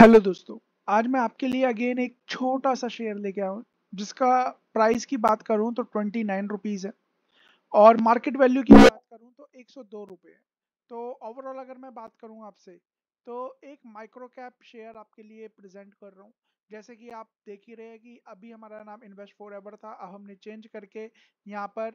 hello दोस्तों आज मैं आपके लिए अगेन एक छोटा सा शेयर लेके आया हूँ जिसका प्राइस की बात करूँ तो ट्वेंटी नाइन रुपीज़ है और मार्केट वैल्यू की बात करूँ तो एक सौ दो रुपये है तो ओवरऑल अगर मैं बात करूँ आपसे तो एक माइक्रो कैप शेयर आपके लिए प्रेजेंट कर रहा हूँ जैसे कि आप देख ही रहे हैं कि अभी हमारा नाम इन्वेस्ट फॉर एवर था अब हमने चेंज करके यहाँ पर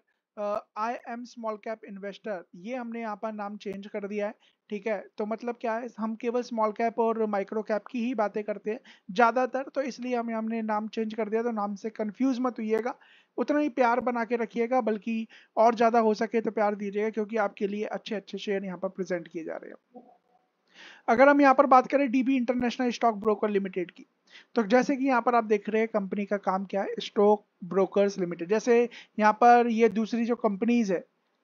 I am small cap investor ये हमने यहाँ पर नाम चेंज कर दिया है ठीक है तो मतलब क्या है हम केवल स्मॉल कैप और माइक्रो कैप की ही बातें करते हैं ज़्यादातर तो इसलिए हमें हमने नाम चेंज कर दिया तो नाम से कंफ्यूज मत हुईगा उतना ही प्यार बना के रखिएगा बल्कि और ज़्यादा हो सके तो प्यार दीजिएगा क्योंकि आपके लिए अच्छे अच्छे शेयर यहाँ पर प्रेजेंट किए जा रहे हैं अगर हम यहाँ पर बात करें DB international stock broker limited की तो जैसे कि यहाँ पर आप देख रहे हैं कंपनी का काम क्या है स्टॉक ब्रोकर्स लिमिटेड जैसे यहाँ पर ये दूसरी जो कंपनीज है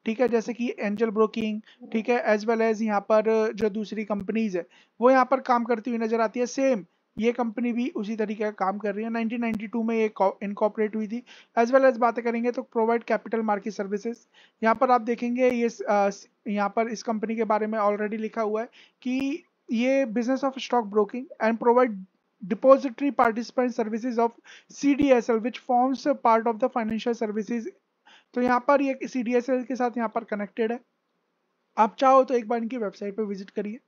ठीक है जैसे कि एंजल ब्रोकिंग ठीक है एज वेल एज यहाँ पर जो दूसरी कंपनीज है वो यहाँ पर काम करती हुई नजर आती है सेम ये कंपनी भी उसी तरीके का काम कर रही है 1992 में ये इनकॉपरेट हुई थी एज वेल एज बातें करेंगे तो प्रोवाइड कैपिटल मार्केट सर्विसेज यहाँ पर आप देखेंगे ये यहाँ पर इस कंपनी के बारे में ऑलरेडी लिखा हुआ है कि ये business of stock broking and provide services of C D S L which forms part of the financial services तो यहाँ पर ये एल के साथ यहाँ पर कनेक्टेड है आप चाहो तो एक बार इनकी वेबसाइट पर विजिट करिए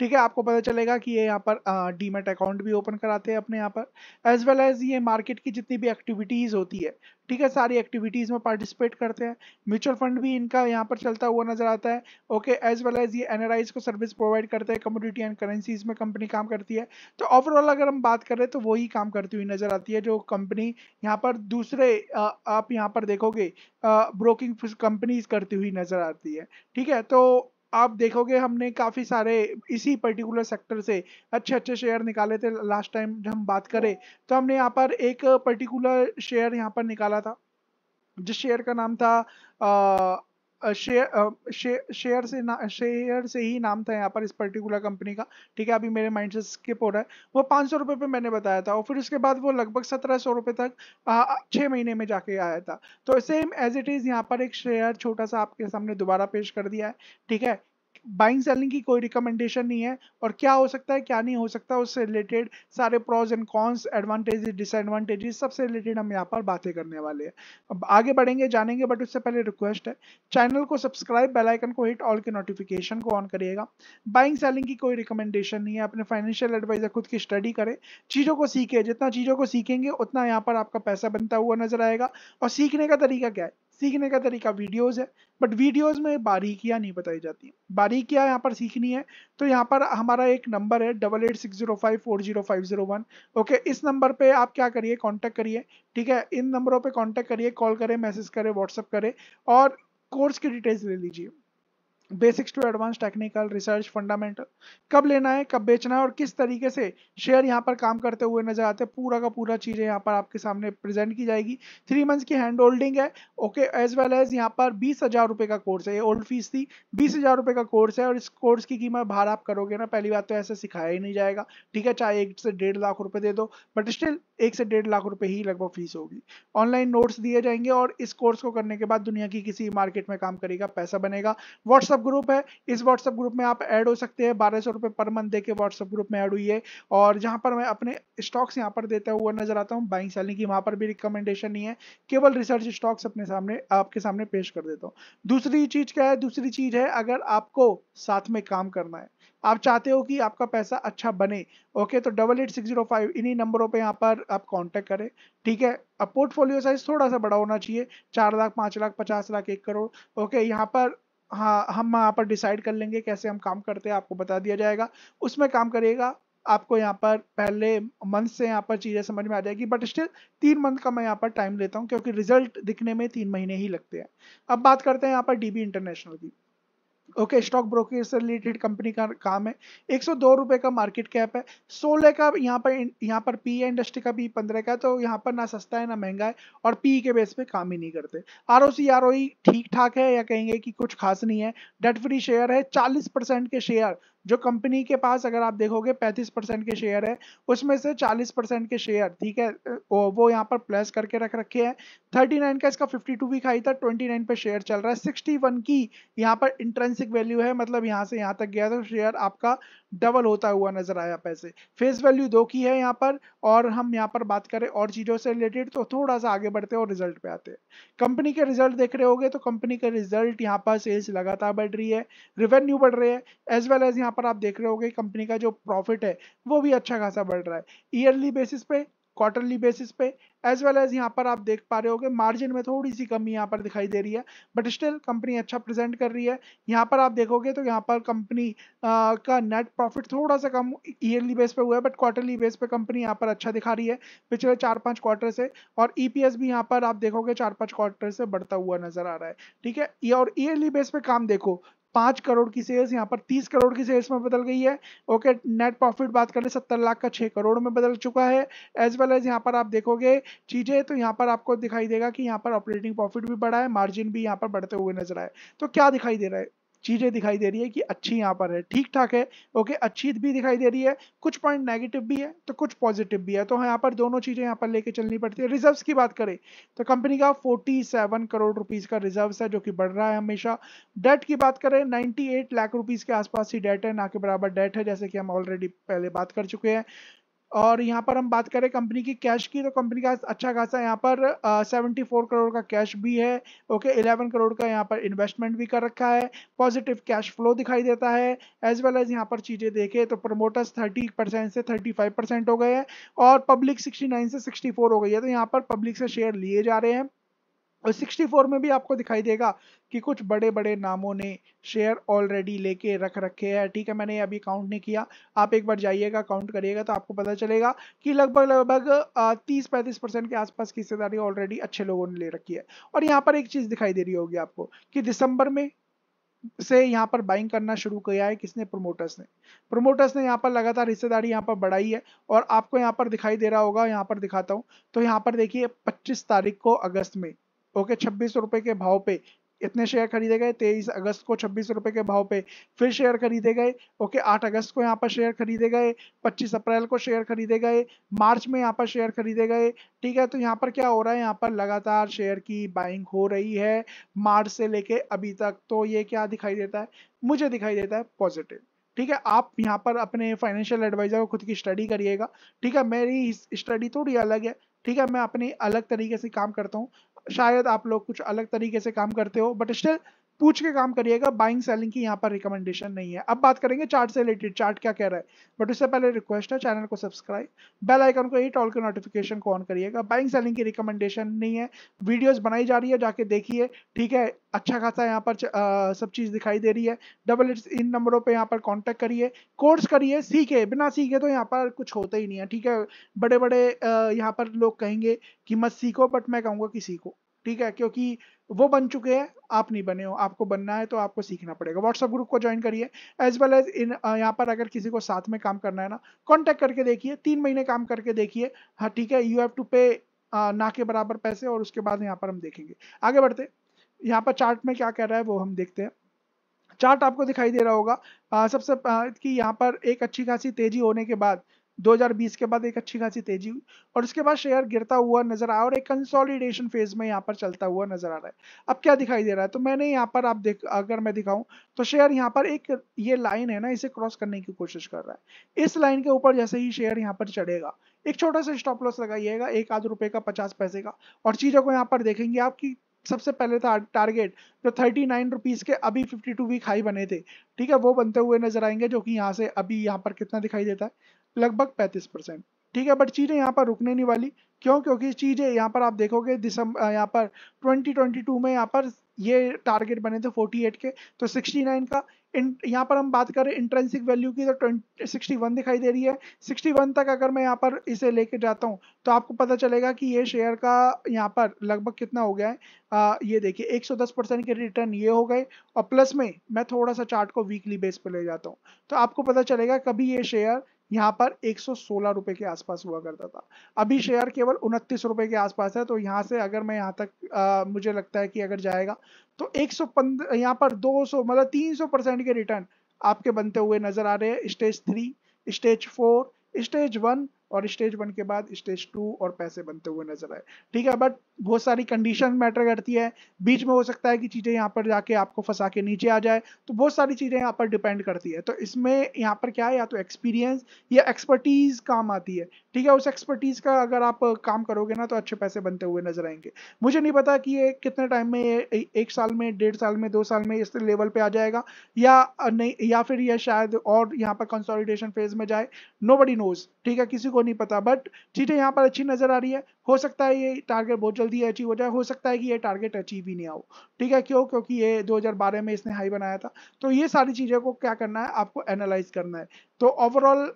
ठीक है आपको पता चलेगा कि ये यहाँ पर डीमेट अकाउंट भी ओपन कराते हैं अपने यहाँ पर एज वेल एज ये मार्केट की जितनी भी एक्टिविटीज़ होती है ठीक है सारी एक्टिविटीज़ में पार्टिसिपेट करते हैं म्यूचुअल फंड भी इनका यहाँ पर चलता हुआ नजर आता है ओके एज वेल एज ये एनआरआईज को सर्विस प्रोवाइड करते हैं कम्युनिटी एंड करेंसीज में कंपनी काम करती है तो ओवरऑल अगर हम बात करें तो वही काम करती हुई नजर आती है जो कंपनी यहाँ पर दूसरे आ, आप यहाँ पर देखोगे ब्रोकिंग कंपनीज करती हुई नजर आती है ठीक है तो आप देखोगे हमने काफ़ी सारे इसी पर्टिकुलर सेक्टर से अच्छे अच्छे शेयर निकाले थे लास्ट टाइम जब हम बात करें तो हमने यहाँ पर एक पर्टिकुलर शेयर यहाँ पर निकाला था जिस शेयर का नाम था शेयर शेयर से शेयर से ही नाम था यहाँ पर इस पर्टिकुलर कंपनी का ठीक है अभी मेरे माइंड से स्किप हो रहा है वो पाँच सौ रुपये पर मैंने बताया था और फिर उसके बाद वो लगभग सत्रह सौ रुपये तक छः महीने में जाके आया था तो सेम एज इट इज़ यहाँ पर एक शेयर छोटा सा आपके सामने दोबारा पेश कर दिया है ठीक है बाइंग सेलिंग की कोई रिकमेंडेशन नहीं है और क्या हो सकता है क्या नहीं हो सकता उससे रिलेटेड सारे pros and cons advantages disadvantages सबसे रिलेटेड हम यहाँ पर बातें करने वाले हैं अब आगे बढ़ेंगे जानेंगे बट उससे पहले रिक्वेस्ट है चैनल को सब्सक्राइब बेल आइकन को हिट ऑल के नोटिफिकेशन को ऑन करिएगा बाइंग सेलिंग की कोई रिकमेंडेशन नहीं है अपने फाइनेंशियल एडवाइजर खुद की स्टडी करें चीज़ों को सीखे जितना चीज़ों को सीखेंगे उतना यहाँ पर आपका पैसा बनता हुआ नजर आएगा और सीखने का तरीका क्या है सीखने का तरीका वीडियोज़ है बट वीडियोज़ में बारीकियां नहीं बताई जाती बारीकियां यहाँ पर सीखनी है तो यहाँ पर हमारा एक नंबर है double eight six zero five four zero five zero one okay इस नंबर पे आप क्या करिए कांटेक्ट करिए ठीक है इन नंबरों पे कांटेक्ट करिए कॉल करें मैसेज करें व्हाट्सअप करें और कोर्स की डिटेल्स ले लीजिए basics to advance technical research fundamental कब लेना है कब बेचना है और किस तरीके से शेयर यहाँ पर काम करते हुए नजर आते हैं पूरा का पूरा चीज़ें यहाँ पर आपके सामने प्रेजेंट की जाएगी थ्री मंथ्स की हैंड होल्डिंग है ओके एज वेल एज यहाँ पर बीस हज़ार रुपये का कोर्स है ये ओल्ड फीस थी बीस हज़ार रुपये का कोर्स है और इस कोर्स की कीमत बाहर आप करोगे ना पहली बात तो ऐसे सिखाया ही नहीं जाएगा ठीक है चाहे एक से डेढ़ लाख रुपये दे दो बट स्टिल एक से डेढ़ लाख रुपये ही लगभग फीस होगी ऑनलाइन नोट्स दिए जाएंगे और इस कोर्स को करने के बाद दुनिया की किसी मार्केट में काम करेगा पैसा बनेगा व्हाट्सअप ग्रुप है इस व्हाट्सएप ग्रुप में आप ऐड हो सकते हैं बारह सौ पर मंथ दे के व्हाट्सएप ग्रुप में ऐड हुई है और जहाँ पर मैं अपने स्टॉक्स यहाँ पर देता हुआ नजर आता हूँ बाइंग सेलिंग की वहाँ पर भी रिकमेंडेशन नहीं है केवल रिसर्च स्टॉक्स अपने सामने आपके सामने पेश कर देता हूँ दूसरी चीज़ क्या है दूसरी चीज़ है अगर आपको साथ में काम करना है आप चाहते हो कि आपका पैसा अच्छा बने ओके तो double eight six zero five इन्हीं नंबरों पे यहाँ पर आप कांटेक्ट करें ठीक है अब पोर्टफोलियो साइज थोड़ा सा बड़ा होना चाहिए चार लाख पाँच लाख पचास लाख एक करोड़ ओके यहाँ पर हाँ हम वहाँ पर डिसाइड कर लेंगे कैसे हम काम करते हैं आपको बता दिया जाएगा उसमें काम करिएगा आपको यहाँ पर पहले मंथ से यहाँ पर चीज़ें समझ में आ जाएगी बट स्टिल तीन मंथ का मैं यहाँ पर टाइम लेता हूँ क्योंकि रिजल्ट दिखने में तीन महीने ही लगते हैं अब बात करते हैं यहाँ पर डी इंटरनेशनल की ओके स्टॉक ब्रोकर से रिलेटेड कंपनी का काम है एक सौ दो रुपये का मार्केट कैप है सोलह का यहाँ पर यहाँ पर पी है इंडस्ट्री का भी पंद्रह का तो यहाँ पर ना सस्ता है ना महंगा है और पी के बेस पे काम ही नहीं करते R O C R O ठीक ठाक है या कहेंगे कि कुछ खास नहीं है डेट फ्री शेयर है चालीस परसेंट के शेयर जो कंपनी के पास अगर आप देखोगे 35 परसेंट के शेयर है उसमें से 40 परसेंट के शेयर ठीक है वो यहाँ पर प्लस करके रख रखे हैं 39 का इसका 52 भी खाई था 29 पे शेयर चल रहा है 61 की यहाँ पर इंट्रेंसिक वैल्यू है मतलब यहाँ से यहाँ तक गया तो शेयर आपका डबल होता हुआ नजर आया पैसे फेस वैल्यू दो की है यहाँ पर और हम यहाँ पर बात करें और चीज़ों से रिलेटेड तो थोड़ा सा आगे बढ़ते और रिजल्ट पे आते हैं कंपनी के रिजल्ट देख रहे हो तो कंपनी के रिजल्ट यहाँ पर सेल्स लगातार बढ़ रही है रिवेन्यू बढ़ रहे हैं एज वेल एज यहाँ यहाँ पर आप देख रहे होगे कंपनी का जो प्रॉफिट है वो भी अच्छा खासा बढ़ रहा है ईयरली बेसिस पे क्वार्टरली बेसिस पे एज वेल एज यहाँ पर आप देख पा रहे हो मार्जिन में थोड़ी सी कमी यहाँ पर दिखाई दे रही है बट स्टिल कंपनी अच्छा प्रेजेंट कर रही है यहाँ पर आप देखोगे तो यहाँ पर कंपनी का नेट प्रॉफिट थोड़ा सा कम ईयरली बेस पे हुआ है बट क्वार्टरली बेस पे कंपनी यहाँ पर अच्छा दिखा रही है पिछले चार पाँच क्वार्टर से और ई भी यहाँ पर आप देखोगे चार पाँच क्वार्टर से बढ़ता हुआ नजर आ रहा है ठीक है और ईयरली बेस पे काम देखो पांच करोड़ की सेल्स यहाँ पर तीस करोड़ की सेल्स में बदल गई है ओके नेट प्रॉफिट बात करें सत्तर लाख का छह करोड़ में बदल चुका है एज वेल एज यहाँ पर आप देखोगे चीज़ें तो यहाँ पर आपको दिखाई देगा कि यहाँ पर ऑपरेटिंग प्रॉफिट भी बढ़ा है मार्जिन भी यहाँ पर बढ़ते हुए नजर आए तो क्या दिखाई दे रहा है चीज़ें दिखाई दे रही है कि अच्छी यहाँ पर है ठीक ठाक है ओके अच्छी भी दिखाई दे रही है कुछ पॉइंट नेगेटिव भी है तो कुछ पॉजिटिव भी है तो यहाँ पर दोनों चीज़ें यहाँ पर लेके चलनी पड़ती है रिजर्व्स की बात करें तो कंपनी का 47 करोड़ रुपीज़ का रिजर्व्स है जो कि बढ़ रहा है हमेशा डेट की बात करें नाइन्टी लाख रुपीज़ के आसपास ही डेट है ना के बराबर डेट है जैसे कि हम ऑलरेडी पहले बात कर चुके हैं और यहाँ पर हम बात करें कंपनी की कैश की तो कंपनी का अच्छा खासा यहाँ पर सेवेंटी फोर करोड़ का कैश भी है ओके इलेवन करोड़ का यहाँ पर इन्वेस्टमेंट भी कर रखा है पॉजिटिव कैश फ्लो दिखाई देता है एज वेल एज यहाँ पर चीज़ें देखें तो प्रमोटर्स थर्टी परसेंट से थर्टी फाइव परसेंट हो गए हैं और पब्लिक सिक्सटी नाइन से सिक्सटी फोर हो गई है तो यहाँ पर पब्लिक से शेयर लिए जा रहे हैं और 64 में भी आपको दिखाई देगा कि कुछ बड़े बड़े नामों ने शेयर ऑलरेडी लेके रख रखे हैं ठीक है मैंने अभी काउंट नहीं किया आप एक बार जाइएगा काउंट करिएगा तो आपको पता चलेगा कि लगभग लगभग 30-35 परसेंट के आसपास की हिस्सेदारी ऑलरेडी अच्छे लोगों ने ले रखी है और यहाँ पर एक चीज़ दिखाई दे रही होगी आपको कि दिसंबर में से यहाँ पर बाइंग करना शुरू किया है किसने प्रोमोटर्स ने प्रोमोटर्स ने यहाँ पर लगातार हिस्सेदारी यहाँ पर बढ़ाई है और आपको यहाँ पर दिखाई दे रहा होगा यहाँ पर दिखाता हूँ तो यहाँ पर देखिए 25 तारीख को अगस्त में ओके छब्बीस रुपए के भाव पे इतने शेयर खरीदे गए तेईस अगस्त को छब्बीस रुपए के भाव पे फिर शेयर खरीदे गए ओके आठ अगस्त को यहाँ पर शेयर खरीदे गए पच्चीस अप्रैल को शेयर खरीदे गए मार्च में यहाँ पर शेयर खरीदे गए ठीक है तो यहाँ पर क्या हो रहा है यहाँ पर लगातार शेयर की बाइंग हो रही है मार्च से लेके अभी तक तो ये क्या दिखाई देता है मुझे दिखाई देता है पॉजिटिव ठीक है आप यहाँ पर अपने फाइनेंशियल एडवाइजर को खुद की स्टडी करिएगा ठीक है मेरी स्टडी थोड़ी अलग है ठीक है मैं अपनी अलग तरीके से काम करता हूँ शायद आप लोग कुछ अलग तरीके से काम करते हो बट स्टिल पूछ के काम करिएगा बाइंग सेलिंग की यहाँ पर रिकमेंडेशन नहीं है अब बात करेंगे चार्ट से रिलेटेड चार्ट क्या कह रहा है बट उससे पहले रिक्वेस्ट है चैनल को सब्सक्राइब बेल आइकन को एट ऑल के नोटिफिकेशन को ऑन करिएगा बाइंग सेलिंग की रिकमेंडेशन नहीं है वीडियोस बनाई जा रही है जाके देखिए ठीक है अच्छा खासा यहाँ पर आ, सब चीज़ दिखाई दे रही है डबल इट्स इन नंबरों पर यहाँ पर कॉन्टेक्ट करिए कोर्स करिए सीखे बिना सीखे तो यहाँ पर कुछ होता ही नहीं है ठीक है बड़े बड़े यहाँ पर लोग कहेंगे कि मत सीखो बट मैं कहूँगा कि सीखो ठीक है क्योंकि वो बन चुके हैं आप नहीं बने हो आपको बनना है तो आपको सीखना पड़ेगा व्हाट्सएप ग्रुप को ज्वाइन करिए एज वेल एज इन यहाँ पर अगर किसी को साथ में काम करना है ना कॉन्टैक्ट करके देखिए तीन महीने काम करके देखिए हाँ ठीक है यू हैव टू पे ना के बराबर पैसे और उसके बाद यहाँ पर हम देखेंगे आगे बढ़ते यहाँ पर चार्ट में क्या कह रहा है वो हम देखते हैं चार्ट आपको दिखाई दे रहा होगा सबसे कि यहाँ पर एक अच्छी खासी तेजी होने के बाद 2020 के बाद एक अच्छी खासी तेजी हुई और उसके बाद शेयर गिरता हुआ नजर आया और एक कंसोलिडेशन फेज में यहाँ पर चलता हुआ नजर आ रहा है अब क्या दिखाई दे रहा है तो मैंने यहाँ पर आप देख अगर मैं दिखाऊं तो शेयर यहाँ पर एक ये लाइन है ना इसे क्रॉस करने की कोशिश कर रहा है इस लाइन के ऊपर जैसे ही शेयर यहाँ पर चढ़ेगा एक छोटा सा स्टॉप लॉस लगाइएगा एक आध रुपए का पचास पैसे का और चीजों को यहाँ पर देखेंगे आपकी सबसे पहले था टारगेट जो थर्टी नाइन रुपीज के अभी फिफ्टी टू वीक हाई बने थे ठीक है वो बनते हुए नजर आएंगे जो कि यहाँ से अभी यहाँ पर कितना दिखाई देता है लगभग 35 परसेंट ठीक है बट चीज़ें यहाँ पर रुकने नहीं वाली क्यों क्योंकि चीज़ें यहाँ पर आप देखोगे दिसंबर यहाँ पर 2022 में यहाँ पर ये टारगेट बने थे 48 के तो 69 का इन यहाँ पर हम बात करें इंट्रेंसिक वैल्यू की तो सिक्सटी वन दिखाई दे रही है सिक्सटी वन तक अगर मैं यहाँ पर इसे लेके जाता हूँ तो आपको पता चलेगा कि ये शेयर का यहाँ पर लगभग कितना हो गया है आ, ये देखिए एक सौ दस परसेंट के रिटर्न ये हो गए और प्लस में मैं थोड़ा सा चार्ट को वीकली बेस पर ले जाता हूँ तो आपको पता चलेगा कभी ये शेयर यहाँ पर एक रुपए के आसपास हुआ करता था अभी शेयर केवल उनतीस रुपए के आसपास है तो यहाँ से अगर मैं यहाँ तक आ, मुझे लगता है कि अगर जाएगा तो एक सौ यहाँ पर 200 मतलब 300 परसेंट के रिटर्न आपके बनते हुए नजर आ रहे हैं stage three stage four stage one और स्टेज वन के बाद स्टेज टू और पैसे बनते हुए नजर आए ठीक है बट बहुत सारी कंडीशन मैटर करती है बीच में हो सकता है कि चीज़ें यहाँ पर जाके आपको फंसा के नीचे आ जाए तो बहुत सारी चीज़ें यहाँ पर डिपेंड करती है तो इसमें यहाँ पर क्या है या तो एक्सपीरियंस या एक्सपर्टीज़ काम आती है ठीक है उस एक्सपर्टीज़ का अगर आप काम करोगे ना तो अच्छे पैसे बनते हुए नजर आएंगे मुझे नहीं पता कि ये कितने टाइम में एक साल में डेढ़ साल में दो साल में इस लेवल पर आ जाएगा या नहीं या फिर यह शायद और यहाँ पर कंसोलिडेशन फेज में जाए नो बडी नोज ठीक है किसी को नहीं पता बट चीज़ें यहाँ पर अच्छी नज़र आ रही है हो सकता है ये टारगेट बहुत जल्दी अचीव हो जाए हो सकता है कि ये टारगेट अचीव ही नहीं आओ ठीक है क्यों क्योंकि ये 2012 में इसने हाई बनाया था तो ये सारी चीज़ों को क्या करना है आपको एनालाइज करना है तो ओवरऑल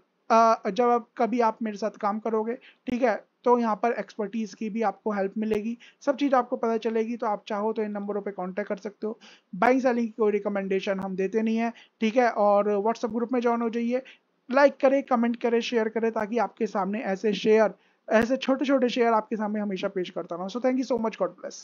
जब आप कभी आप मेरे साथ काम करोगे ठीक है तो यहाँ पर एक्सपर्टीज़ की भी आपको हेल्प मिलेगी सब चीज़ आपको पता चलेगी तो आप चाहो तो इन नंबरों पे कांटेक्ट कर सकते हो बाइंग सेलिंग की कोई रिकमेंडेशन हम देते नहीं है ठीक है और व्हाट्सएप ग्रुप में ज्वाइन हो जाइए लाइक करें कमेंट करें शेयर करें ताकि आपके सामने ऐसे शेयर ऐसे छोटे छोटे शेयर आपके सामने हमेशा पेश करता रहूँ so thank you so much God bless